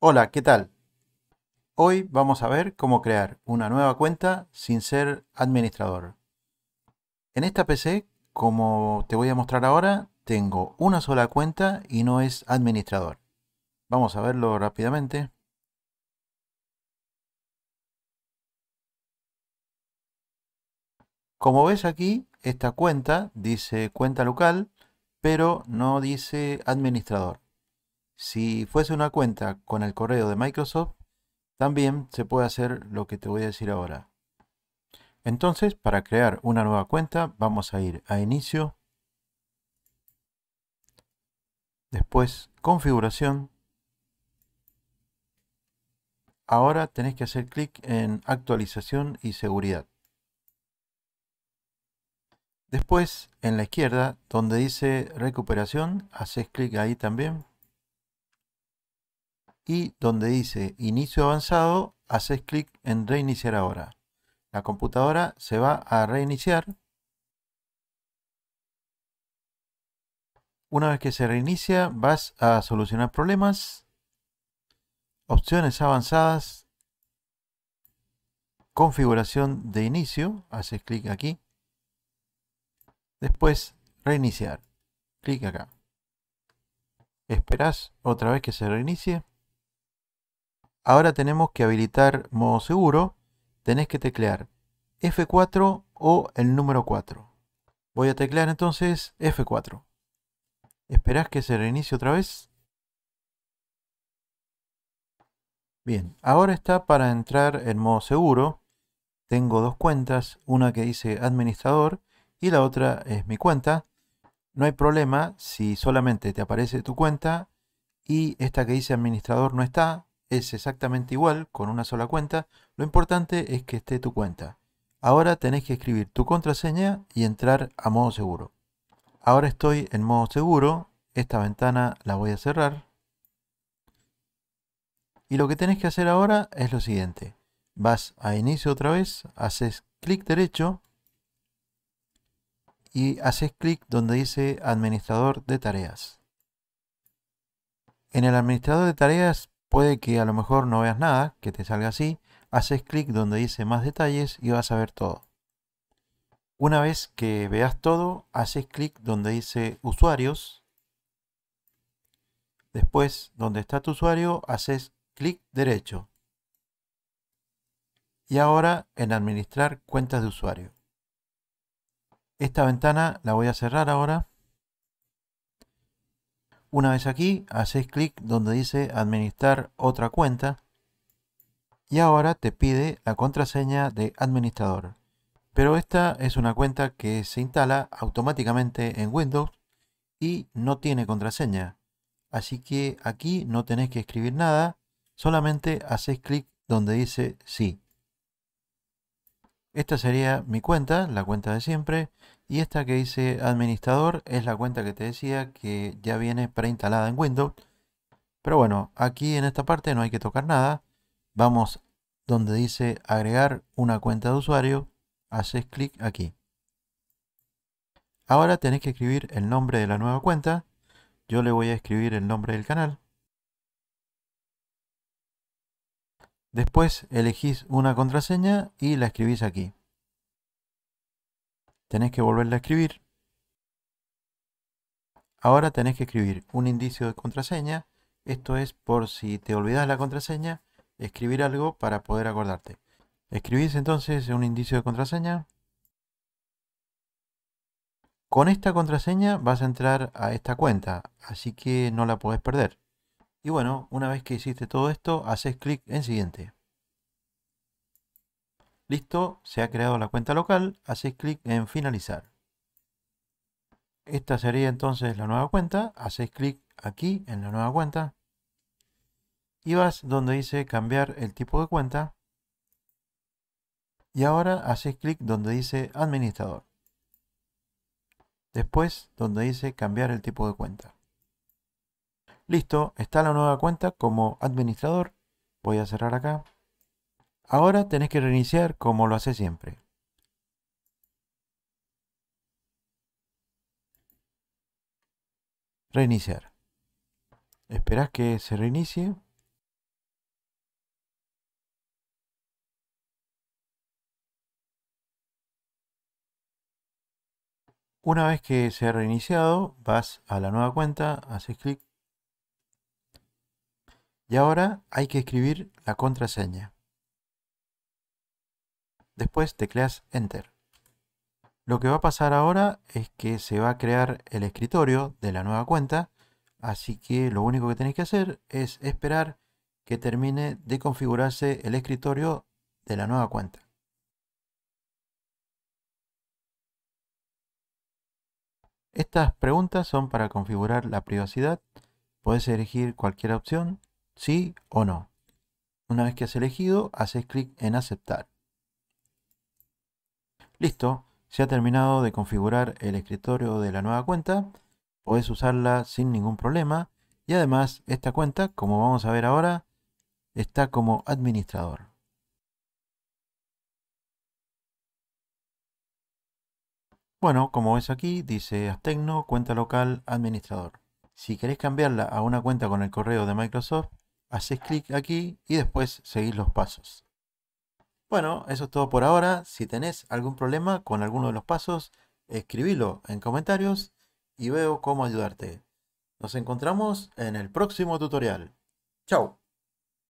Hola, ¿qué tal? Hoy vamos a ver cómo crear una nueva cuenta sin ser administrador. En esta PC, como te voy a mostrar ahora, tengo una sola cuenta y no es administrador. Vamos a verlo rápidamente. Como ves aquí, esta cuenta dice cuenta local, pero no dice administrador. Si fuese una cuenta con el correo de Microsoft, también se puede hacer lo que te voy a decir ahora. Entonces, para crear una nueva cuenta, vamos a ir a Inicio, después Configuración. Ahora tenés que hacer clic en Actualización y Seguridad. Después, en la izquierda, donde dice Recuperación, haces clic ahí también y donde dice inicio avanzado, haces clic en reiniciar ahora. La computadora se va a reiniciar. Una vez que se reinicia, vas a solucionar problemas, opciones avanzadas, configuración de inicio, haces clic aquí, después reiniciar, clic acá. Esperas otra vez que se reinicie. Ahora tenemos que habilitar modo seguro. Tenés que teclear F4 o el número 4. Voy a teclear entonces F4. Esperás que se reinicie otra vez. Bien, ahora está para entrar en modo seguro. Tengo dos cuentas, una que dice administrador y la otra es mi cuenta. No hay problema si solamente te aparece tu cuenta y esta que dice administrador no está, es exactamente igual con una sola cuenta, lo importante es que esté tu cuenta. Ahora tenés que escribir tu contraseña y entrar a modo seguro. Ahora estoy en modo seguro, esta ventana la voy a cerrar. Y lo que tenés que hacer ahora es lo siguiente. Vas a inicio otra vez, haces clic derecho y haces clic donde dice administrador de tareas. En el administrador de tareas Puede que a lo mejor no veas nada, que te salga así, haces clic donde dice más detalles y vas a ver todo. Una vez que veas todo, haces clic donde dice usuarios. Después, donde está tu usuario, haces clic derecho. Y ahora en administrar cuentas de usuario. Esta ventana la voy a cerrar ahora. Una vez aquí, haces clic donde dice administrar otra cuenta y ahora te pide la contraseña de administrador. Pero esta es una cuenta que se instala automáticamente en Windows y no tiene contraseña. Así que aquí no tenés que escribir nada, solamente haces clic donde dice sí. Esta sería mi cuenta, la cuenta de siempre. Y esta que dice administrador es la cuenta que te decía que ya viene preinstalada en Windows. Pero bueno, aquí en esta parte no hay que tocar nada. Vamos donde dice agregar una cuenta de usuario. Haces clic aquí. Ahora tenés que escribir el nombre de la nueva cuenta. Yo le voy a escribir el nombre del canal. Después elegís una contraseña y la escribís aquí. Tenés que volverla a escribir. Ahora tenés que escribir un indicio de contraseña. Esto es por si te olvidás la contraseña, escribir algo para poder acordarte. Escribís entonces un indicio de contraseña. Con esta contraseña vas a entrar a esta cuenta, así que no la podés perder. Y bueno, una vez que hiciste todo esto, haces clic en siguiente. Listo, se ha creado la cuenta local, haces clic en finalizar. Esta sería entonces la nueva cuenta, haces clic aquí en la nueva cuenta y vas donde dice cambiar el tipo de cuenta y ahora haces clic donde dice administrador. Después donde dice cambiar el tipo de cuenta. Listo, está la nueva cuenta como administrador. Voy a cerrar acá. Ahora tenés que reiniciar como lo hace siempre. Reiniciar. Esperás que se reinicie. Una vez que se ha reiniciado, vas a la nueva cuenta, haces clic y ahora hay que escribir la contraseña. Después tecleas Enter. Lo que va a pasar ahora es que se va a crear el escritorio de la nueva cuenta, así que lo único que tenéis que hacer es esperar que termine de configurarse el escritorio de la nueva cuenta. Estas preguntas son para configurar la privacidad. Puedes elegir cualquier opción ¿Sí o no? Una vez que has elegido, haces clic en aceptar. Listo, se ha terminado de configurar el escritorio de la nueva cuenta. Podés usarla sin ningún problema. Y además, esta cuenta, como vamos a ver ahora, está como administrador. Bueno, como ves aquí, dice Astecno, cuenta local, administrador. Si querés cambiarla a una cuenta con el correo de Microsoft, haces clic aquí y después seguís los pasos. Bueno, eso es todo por ahora. Si tenés algún problema con alguno de los pasos, escribilo en comentarios y veo cómo ayudarte. Nos encontramos en el próximo tutorial. ¡Chao!